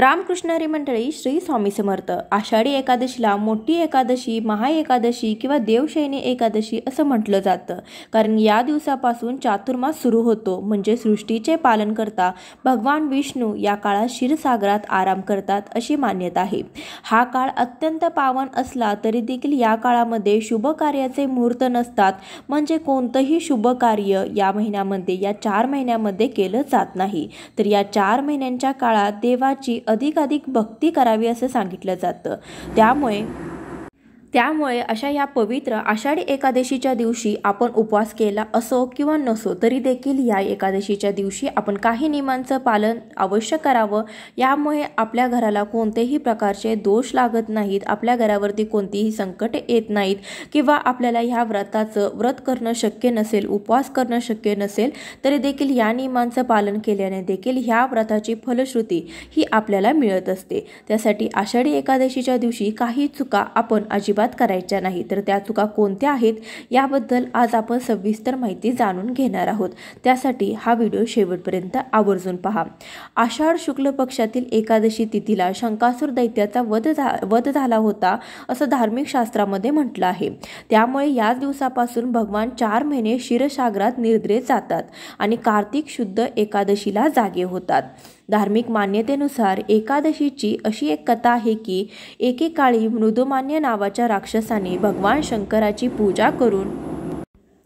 रामकृष्णरी मंडळी श्री स्वामी समर्थ आषाढी एकादशीला मोठी एकादशी महाएकादशी किंवा देवशयनी एकादशी असं म्हटलं जातं कारण या दिवसापासून चातुर्मास सुरू होतो म्हणजे सृष्टीचे पालन करता भगवान विष्णू या काळात क्षीरसागरात आराम करतात अशी मान्यता आहे हा काळ अत्यंत पावन असला तरी देखील या काळामध्ये शुभ कार्याचे मुहूर्त नसतात म्हणजे कोणतंही शुभ कार्य या महिन्यामध्ये या चार महिन्यामध्ये केलं जात नाही तर या चार महिन्यांच्या काळात देवाची अधिकाधिक भक्ती करावी असं सांगितलं जातं त्यामुळे त्यामुळे अशा या पवित्र आषाढी एकादशीच्या दिवशी आपण उपवास केला असो किंवा नसो तरी देखील या एकादशीच्या दिवशी आपण काही नियमांचं पालन अवश्य करावं यामुळे आपल्या घराला कोणतेही प्रकारचे दोष लागत नाहीत आपल्या घरावरती कोणतीही संकट येत नाहीत किंवा आपल्याला ह्या व्रताचं व्रत करणं शक्य नसेल उपवास करणं शक्य नसेल तरी देखील या नियमांचं पालन केल्याने देखील ह्या व्रताची फलश्रुती ही आपल्याला मिळत असते त्यासाठी आषाढी एकादशीच्या दिवशी काही चुका आपण अजिबात अजिबात करायच्या नाही तर त्या चुका कोणत्या आहेत याबद्दल आज आपण सविस्तर माहिती जाणून घेणार आहोत त्यासाठी हा व्हिडिओ शेवटपर्यंत आवर्जून पहा आषाढ शुक्ल पक्षातील एकादशी तिथीला शंकासूर दैत्याचा वध वध झाला होता असं धार्मिक शास्त्रामध्ये म्हटलं आहे त्यामुळे या दिवसापासून भगवान चार महिने क्षीरसागरात निर्द्रेत जातात आणि कार्तिक शुद्ध एकादशीला जागे होतात धार्मिक मान्यतेनुसार एकादशीची अशी एक कथा आहे की एकेकाळी मृदुमान्य नावाच्या राक्षसाने भगवान शंकराची पूजा करून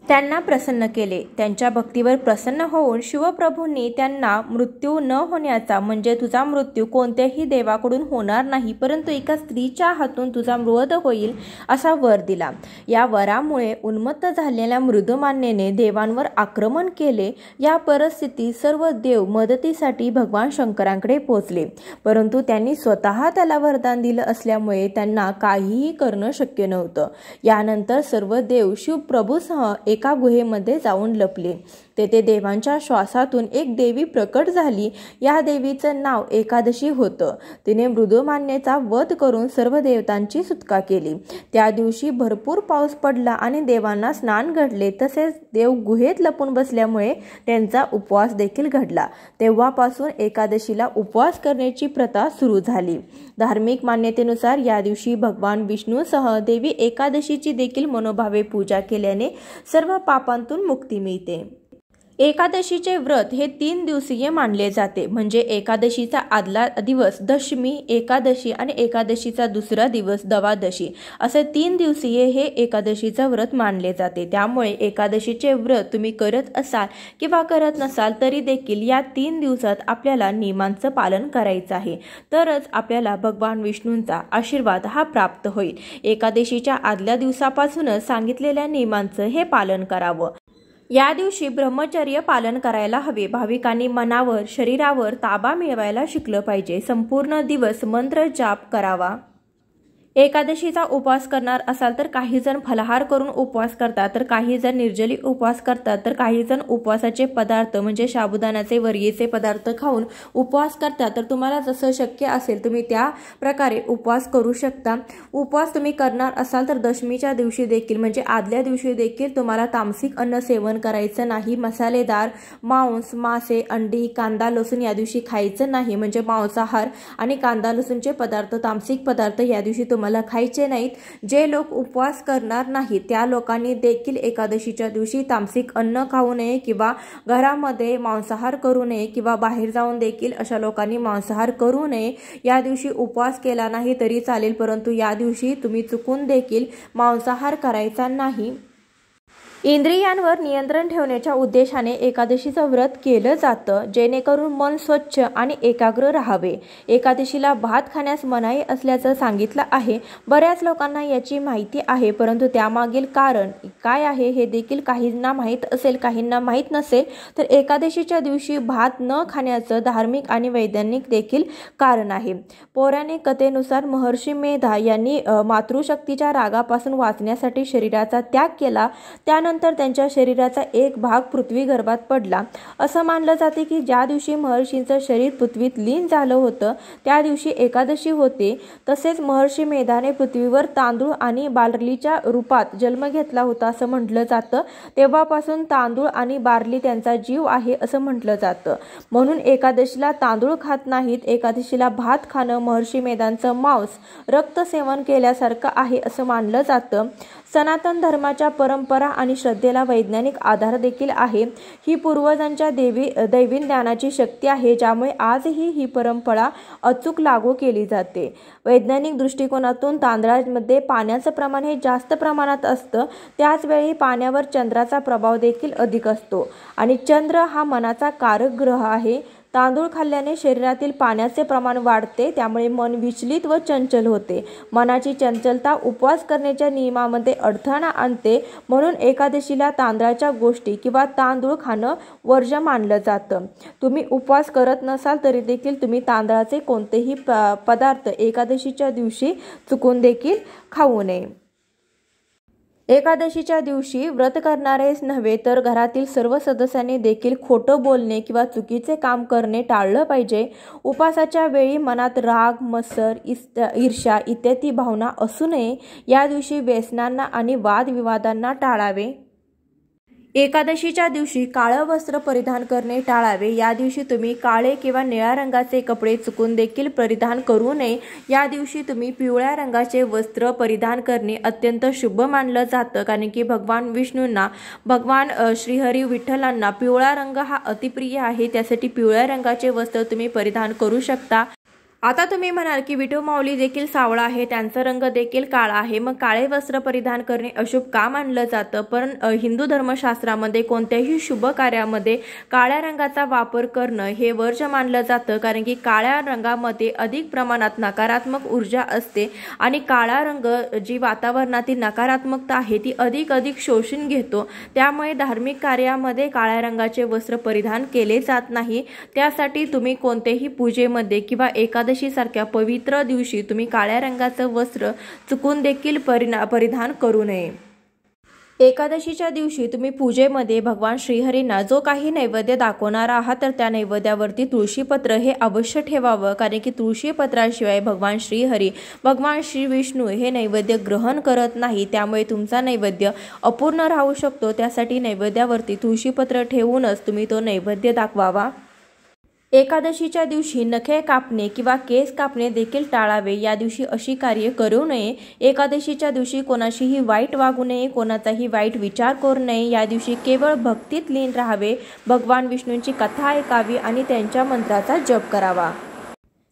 त्यांना प्रसन्न केले त्यांच्या भक्तीवर प्रसन्न होऊन शिवप्रभूंनी त्यांना मृत्यू न होण्याचा म्हणजे तुझा मृत्यू कोणत्याही देवाकडून होणार नाही परंतु एका स्त्रीच्या हातून तुझा मृद होईल असा वर दिला या वरामुळे उन्मत्त झालेल्या मृदुमान्यने देवांवर आक्रमण केले या परिस्थितीत सर्व देव मदतीसाठी भगवान शंकरांकडे पोचले परंतु त्यांनी स्वतः त्याला वरदान दिलं असल्यामुळे त्यांना काहीही करणं शक्य नव्हतं यानंतर सर्व देव शिवप्रभूसह एका गुहेमध्ये जाऊन लपले तेथे देवांच्या श्वासातून एक देवी प्रकट झाली या देवीचं नाव एकादशी होतं तिने मृदुमान्यचा वध करून सर्व देवतांची सुटका केली त्या दिवशी भरपूर पाऊस पडला आणि देवांना स्नान घडले तसेच देव गुहेत लपून बसल्यामुळे त्यांचा उपवास देखील घडला तेव्हापासून एकादशीला उपवास करण्याची प्रथा सुरू झाली धार्मिक मान्यतेनुसार या दिवशी भगवान विष्णूसह देवी एकादशीची देखील मनोभावे पूजा केल्याने सर्व पापांतून मुक्ती मिळते एकादशीचे व्रत हे तीन दिवसीय मानले जाते म्हणजे एकादशीचा आदला दिवस दशमी एकादशी आणि एकादशीचा दुसरा दिवस दवादशी असे तीन दिवसीय हे एकादशीचं व्रत मानले जाते त्यामुळे एकादशीचे व्रत तुम्ही करत असाल किंवा करत नसाल तरी देखील या तीन दिवसात आपल्याला नियमांचं पालन करायचं आहे तरच आपल्याला भगवान विष्णूंचा आशीर्वाद हा प्राप्त होईल एकादशीच्या आदल्या दिवसापासूनच सांगितलेल्या नियमांचं हे पालन करावं या दिवशी ब्रह्मचर्य पालन करायला हवे भाविकांनी मनावर शरीरावर ताबा मिळवायला शिकलं पाहिजे संपूर्ण दिवस मंत्र जाप करावा एकादशीचा उपवास करणार असाल तर काही जण फलाहार करून उपवास करतात तर काही जण निर्जली उपवास करतात तर काही जण उपवासाचे पदार्थ म्हणजे शाबुदानाचे वर्गीचे पदार्थ खाऊन उपवास करतात तर तुम्हाला जसं शक्य असेल तुम्ही त्या प्रकारे उपवास करू शकता उपवास तुम्ही करणार असाल तर दशमीच्या दिवशी देखील म्हणजे आदल्या दिवशी देखील तुम्हाला तामसिक अन्न सेवन करायचं नाही मसालेदार मांस मासे अंडी कांदा लसूण या दिवशी खायचं नाही म्हणजे मांसाहार आणि कांदा लसूणचे पदार्थ तामसिक पदार्थ या दिवशी तुम्ही मला खायचे नाहीत जे लोक उपवास करणार नाही त्या लोकांनी देखील एकादशीच्या दिवशी तामसिक अन्न खाऊ नये किंवा घरामध्ये मांसाहार करू नये किंवा बाहेर जाऊन देखील अशा लोकांनी मांसाहार करू नये या दिवशी उपवास केला नाही तरी चालेल परंतु या दिवशी तुम्ही चुकून देखील मांसाहार करायचा नाही इंद्रियांवर नियंत्रण ठेवण्याच्या उद्देशाने एकादशीचं व्रत केलं जातं जेणेकरून मन स्वच्छ आणि एकाग्र राहावे एकादशीला भात खाण्यास मनाई असल्याचं सांगितलं आहे बऱ्याच लोकांना याची माहिती आहे परंतु त्यामागील कारण काय आहे हे देखील काहींना माहीत असेल काहींना माहीत नसेल तर एकादशीच्या दिवशी भात न खाण्याचं धार्मिक आणि वैज्ञानिक देखील कारण आहे पौराणिक कथेनुसार महर्षी मेधा यांनी मातृशक्तीच्या रागापासून वाचण्यासाठी शरीराचा त्याग केला त्यानंतर त्यानंतर त्यांच्या शरीराचा एक भाग पृथ्वी गर्भात पडला असं मानलं जाते की ज्या दिवशी महर्षींचं शरीर पृथ्वीत लीन झालं होतं त्या दिवशी एकादशी होते तसेच महर्षी मेधाने पृथ्वीवर तांदूळ आणि बार्लीच्या रूपात जन्म घेतला होता असं म्हटलं जातं तेव्हापासून तांदूळ आणि बार्ली त्यांचा जीव आहे असं म्हटलं जातं म्हणून एकादशीला तांदूळ खात नाहीत एकादशीला भात खाणं महर्षी मेधांचं मांस रक्त सेवन केल्यासारखं आहे असं मानलं जातं सनातन धर्माच्या परंपरा आणि श्रद्धेला वैज्ञानिक आधार देखील आहे ही पूर्वजांच्या देवी दैवी ज्ञानाची शक्ती आहे ज्यामुळे आजही ही परंपरा अचूक लागू केली जाते वैज्ञानिक दृष्टिकोनातून तांदळामध्ये पाण्याचं प्रमाण हे जास्त प्रमाणात असतं त्याचवेळी पाण्यावर चंद्राचा प्रभाव देखील अधिक असतो आणि चंद्र हा मनाचा कारक ग्रह आहे तांदूळ खाल्ल्याने शरीरातील पाण्याचे प्रमाण वाढते त्यामुळे मन विचलित व चंचल होते मनाची चंचलता उपवास करण्याच्या नियमामध्ये अडथळा आणते म्हणून एकादशीला तांदळाच्या गोष्टी किंवा तांदूळ खाणं वर्ज मानलं जातं तुम्ही उपवास करत नसाल तरी देखील तुम्ही तांदळाचे कोणतेही प पदार्थ एकादशीच्या दिवशी चुकून देखील खाऊ नये एकादशीच्या दिवशी व्रत करणारेच नव्हे तर घरातील सर्व सदस्यांनी देखील खोटं बोलणे किंवा चुकीचे काम करणे टाळलं पाहिजे उपासाच्या वेळी मनात राग मसर, इस्त ईर्ष्या इत्यादी भावना असू नये या दिवशी व्यसनांना आणि वादविवादांना टाळावे एकादशीच्या दिवशी काळं वस्त्र परिधान करणे टाळावे या दिवशी तुम्ही काळे किंवा निळ्या रंगाचे कपडे चुकून देखील परिधान करू नये या दिवशी तुम्ही पिवळ्या रंगाचे वस्त्र परिधान करणे अत्यंत शुभ मानलं जातं कारण की भगवान विष्णूंना भगवान श्रीहरी विठ्ठलांना पिवळा रंग हा अतिप्रिय आहे त्यासाठी पिवळ्या रंगाचे वस्त्र तुम्ही परिधान करू शकता आता तुम्ही म्हणाल की विठू माऊली देखील सावळा आहे त्यांचा रंग देखील काळा आहे मग काळे वस्त्र परिधान करणे अशुभ का मानलं जातं पण हिंदू धर्मशास्त्रामध्ये कोणत्याही शुभ कार्यामध्ये काळ्या रंगाचा वापर करणं हे वर्ज मानलं जातं कारण की काळ्या रंगामध्ये अधिक प्रमाणात नकारात्मक ऊर्जा असते आणि काळा रंग जी वातावरणातील नकारात्मकता आहे ती अधिक अधिक शोषून घेतो त्यामुळे धार्मिक कार्यामध्ये काळ्या रंगाचे वस्त्र परिधान केले जात नाही त्यासाठी तुम्ही कोणत्याही पूजेमध्ये किंवा एखाद्या सारख्या पवित्र दिवशी तुम्ही काळ्या रंगाचं वस्त्र चुकून देखील परिणा परिधान करू नये एकादशीच्या दिवशी तुम्ही पूजेमध्ये भगवान श्रीहरींना जो काही नैवेद्य दाखवणार आहात तर त्या नैवेद्यावरती तुळशीपत्र हे अवश्य ठेवावं कारण की तुळशीपत्राशिवाय भगवान श्रीहरी भगवान श्री विष्णू हे नैवेद्य ग्रहण करत नाही त्यामुळे तुमचा नैवेद्य अपूर्ण राहू शकतो त्यासाठी नैवेद्यावरती तुळशीपत्र ठेवूनच तुम्ही तो नैवेद्य दाखवावा एकादशीच्या दिवशी नखे कापणे किंवा केस कापणे देखील टाळावे या दिवशी अशी कार्य करू नये एकादशीच्या दिवशी कोणाशीही वाईट वागू नये कोणाचाही वाईट विचार करू नये या दिवशी केवळ भक्तीत लीन राहावे भगवान विष्णूंची कथा ऐकावी आणि त्यांच्या मंत्राचा जप करावा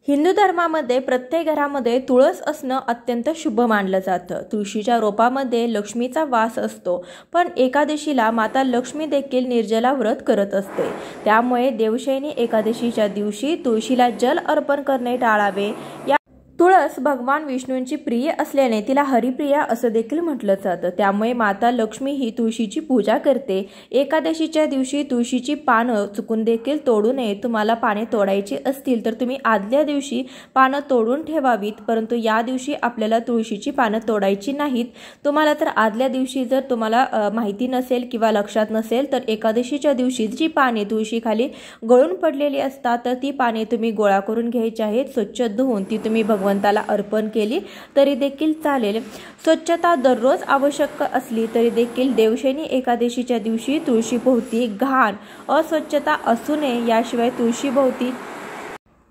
हिंदू धर्मामध्ये प्रत्येक घरामध्ये तुळस असणं अत्यंत शुभ मानलं जातं तुळशीच्या रोपामध्ये लक्ष्मीचा वास असतो पण एकादशीला माता लक्ष्मी देखील निर्जला व्रत करत असते त्यामुळे देवशयनी एकादशीच्या दिवशी तुळशीला जल अर्पण करणे टाळावे या तुळस भगवान विष्णूंची प्रिय असल्याने तिला हरिप्रिया असं देखील म्हटलं जातं त्यामुळे माता लक्ष्मी ही तुळशीची पूजा करते एकादशीच्या दिवशी तुळशीची पानं चुकून देखील तोडू नये तुम्हाला पाने तोडायची असतील तर तुम्ही आदल्या दिवशी पानं तोडून ठेवावीत परंतु या दिवशी आपल्याला तुळशीची पानं तोडायची नाहीत तुम्हाला तर आदल्या दिवशी जर तुम्हाला माहिती नसेल किंवा लक्षात नसेल तर एकादशीच्या दिवशी जी पाने तुळशीखाली गळून पडलेली असतात तर ती पाने तुम्ही गोळा करून घ्यायची आहेत स्वच्छ धुवून ती तुम्ही भगवान भगवंताला अर्पण केली तरी देखील चालेल स्वच्छता दररोज आवश्यक असली तरी देखील देवशेनी एकादशीच्या दिवशी तुळशीभोवती घाण अस्वच्छता असू नये याशिवाय तुळशीभोवती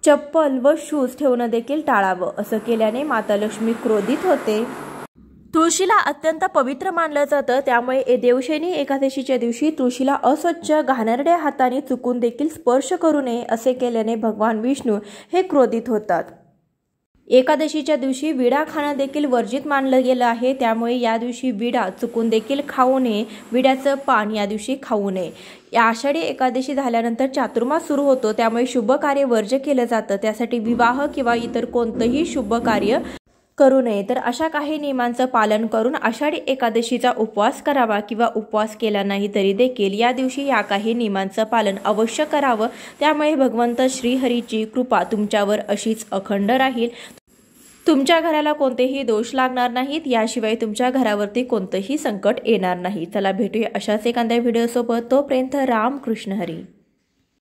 चप्पल व शूज ठेवणं देखील टाळावं असं केल्याने माता लक्ष्मी क्रोधित होते तुळशीला अत्यंत पवित्र मानलं जातं त्यामुळे देवशैनी एकादशीच्या दिवशी तुळशीला अस्वच्छ घाणेरड्या हाताने चुकून देखील स्पर्श करू नये असे केल्याने भगवान विष्णू हे क्रोधित होतात एकादशीच्या दिवशी विडा खाणं देखील वर्जित मानलं गेलं आहे त्यामुळे या दिवशी विडा चुकून देखील खाऊ नये विड्याचं पान या दिवशी खाऊ नये आषाढी एकादशी झाल्यानंतर चातुर्मास सुरू होतो त्यामुळे शुभ कार्य वर्ज केलं जातं त्यासाठी विवाह किंवा इतर कोणतंही शुभ कार्य करू नये तर अशा काही नियमांचं पालन करून आषाढी एकादशीचा उपवास करावा किंवा उपवास केला नाही तरी देखील या दिवशी या काही नियमांचं पालन अवश्य करावं त्यामुळे भगवंत श्रीहरीची कृपा तुमच्यावर अशीच अखंड राहील तुमच्या घराला कोणतेही दोष लागणार नाहीत याशिवाय तुमच्या घरावरती कोणतंही संकट येणार नाही चला भेटूया अशाच एखाद्या व्हिडिओसोबत तोपर्यंत कृष्ण हरी